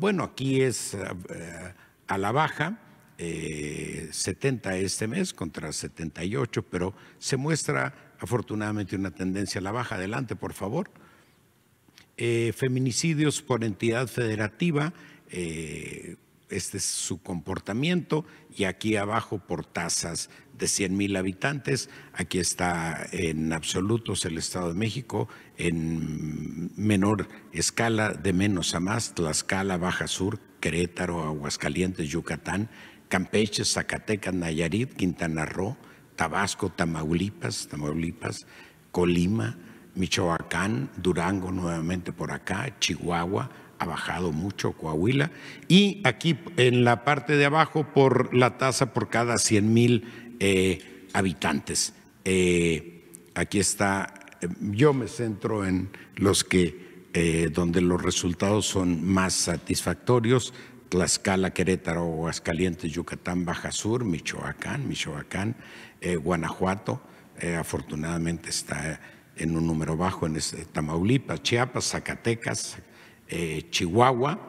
Bueno, aquí es eh, a la baja, 70 eh, este mes contra 78, pero se muestra afortunadamente una tendencia a la baja. Adelante, por favor. Eh, feminicidios por entidad federativa este es su comportamiento y aquí abajo por tasas de 100 mil habitantes, aquí está en absolutos el Estado de México, en menor escala de menos a más, Tlaxcala, Baja Sur, Querétaro, Aguascalientes, Yucatán, Campeche, Zacatecas, Nayarit, Quintana Roo, Tabasco, Tamaulipas, Tamaulipas, Colima, Michoacán, Durango nuevamente por acá, Chihuahua, ha bajado mucho Coahuila. Y aquí en la parte de abajo por la tasa por cada 100 mil eh, habitantes. Eh, aquí está, eh, yo me centro en los que, donde los resultados son más satisfactorios. Tlaxcala, Querétaro, Aguascalientes, Yucatán, Baja Sur, Michoacán, Michoacán, Guanajuato, afortunadamente está en un número bajo en eh, Tamaulipas, Chiapas, Zacatecas, eh, Chihuahua.